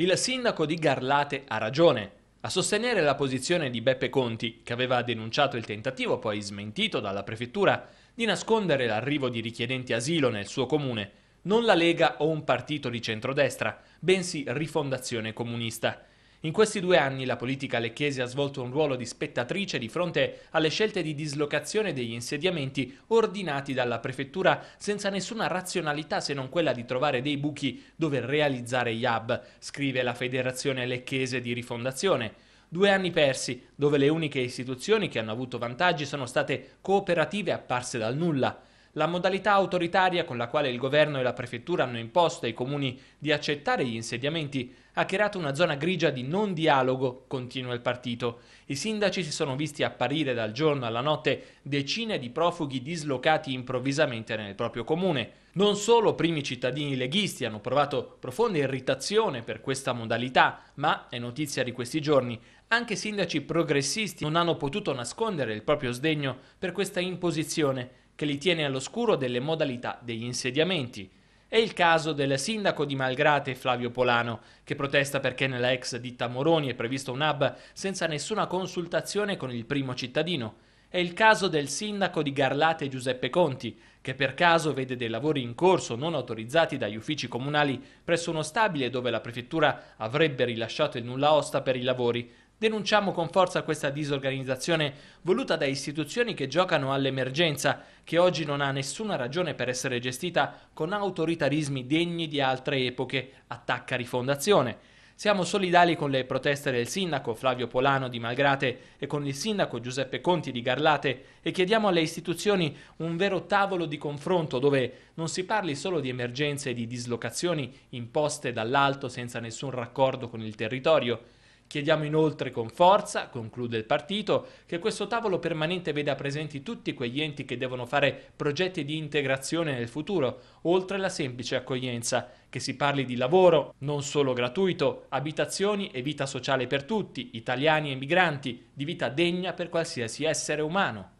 Il sindaco di Garlate ha ragione. A sostenere la posizione di Beppe Conti, che aveva denunciato il tentativo, poi smentito dalla prefettura, di nascondere l'arrivo di richiedenti asilo nel suo comune, non la Lega o un partito di centrodestra, bensì Rifondazione Comunista. In questi due anni la politica lecchese ha svolto un ruolo di spettatrice di fronte alle scelte di dislocazione degli insediamenti ordinati dalla prefettura senza nessuna razionalità se non quella di trovare dei buchi dove realizzare gli hub, scrive la Federazione Lecchese di Rifondazione. Due anni persi, dove le uniche istituzioni che hanno avuto vantaggi sono state cooperative apparse dal nulla. La modalità autoritaria con la quale il governo e la prefettura hanno imposto ai comuni di accettare gli insediamenti ha creato una zona grigia di non dialogo, continua il partito. I sindaci si sono visti apparire dal giorno alla notte decine di profughi dislocati improvvisamente nel proprio comune. Non solo primi cittadini leghisti hanno provato profonda irritazione per questa modalità, ma, è notizia di questi giorni, anche sindaci progressisti non hanno potuto nascondere il proprio sdegno per questa imposizione che li tiene all'oscuro delle modalità degli insediamenti. È il caso del sindaco di Malgrate Flavio Polano, che protesta perché nella ex ditta Moroni è previsto un hub senza nessuna consultazione con il primo cittadino. È il caso del sindaco di Garlate Giuseppe Conti, che per caso vede dei lavori in corso non autorizzati dagli uffici comunali presso uno stabile dove la prefettura avrebbe rilasciato il nulla osta per i lavori, Denunciamo con forza questa disorganizzazione voluta da istituzioni che giocano all'emergenza, che oggi non ha nessuna ragione per essere gestita con autoritarismi degni di altre epoche, attacca Rifondazione. Siamo solidali con le proteste del sindaco Flavio Polano di Malgrate e con il sindaco Giuseppe Conti di Garlate e chiediamo alle istituzioni un vero tavolo di confronto dove non si parli solo di emergenze e di dislocazioni imposte dall'alto senza nessun raccordo con il territorio, Chiediamo inoltre con forza, conclude il partito, che questo tavolo permanente veda presenti tutti quegli enti che devono fare progetti di integrazione nel futuro, oltre alla semplice accoglienza, che si parli di lavoro, non solo gratuito, abitazioni e vita sociale per tutti, italiani e migranti, di vita degna per qualsiasi essere umano.